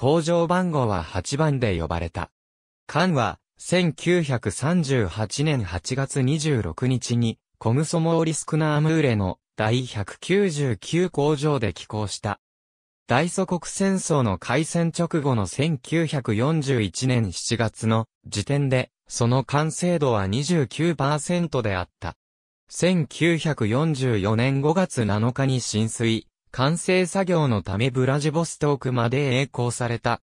工場番号は8番で呼ばれた。艦は、1938年8月26日に、コムソモーリスクナームーレの第199工場で寄港した。大祖国戦争の開戦直後の1941年7月の時点で、その完成度は29%であった。1944年5月7日に浸水、完成作業のためブラジボストークまで栄光された。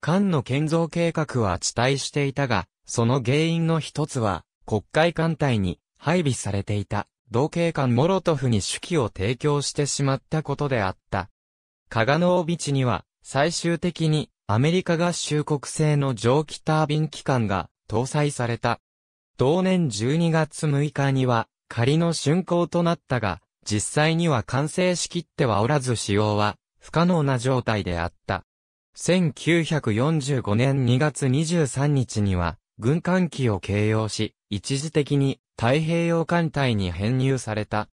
艦の建造計画は遅滞していたが、その原因の一つは、国会艦隊に配備されていた、同警官モロトフに手記を提供してしまったことであった。カガノービチには、最終的に、アメリカ合衆国製の蒸気タービン機関が搭載された。同年12月6日には、仮の竣工となったが、実際には完成しきってはおらず使用は不可能な状態であった。1945年2月23日には、軍艦機を形容し、一時的に太平洋艦隊に編入された。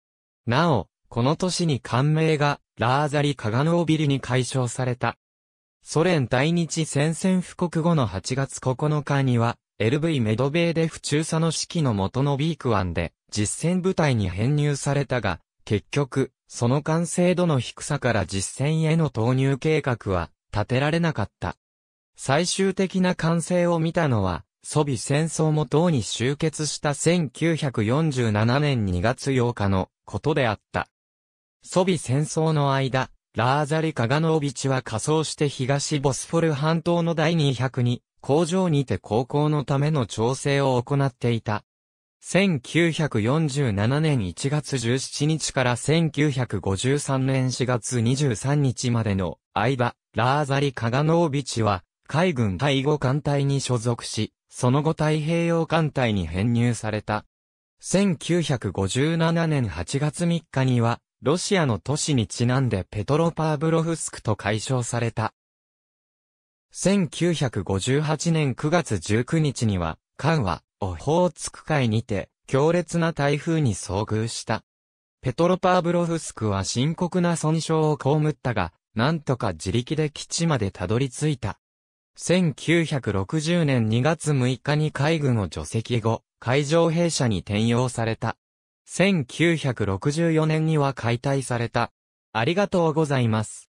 なお、この年に艦名がラーザリ・カガノービルに解消された。ソ連対日戦線布告後の8月9日には、LV メドベーデフ中佐の指揮の元のビーク湾で実戦部隊に編入されたが、結局、その完成度の低さから実践への投入計画は立てられなかった。最終的な完成を見たのは、ソビ戦争も党に終結した1947年2月8日のことであった。ソビ戦争の間、ラーザリ・カガノービチは仮装して東ボスフォル半島の第200に工場にて航行のための調整を行っていた。1947年1月17日から1953年4月23日までの間、ラーザリ・カガノービチは、海軍第5艦隊に所属し、その後太平洋艦隊に編入された。1957年8月3日には、ロシアの都市にちなんでペトロパーブロフスクと解消された。1958年9月19日には、艦は、オホーツク海にて、強烈な台風に遭遇した。ペトロパーブロフスクは深刻な損傷を被ったが、なんとか自力で基地までたどり着いた。1960年2月6日に海軍を除籍後、海上兵舎に転用された。1964年には解体された。ありがとうございます。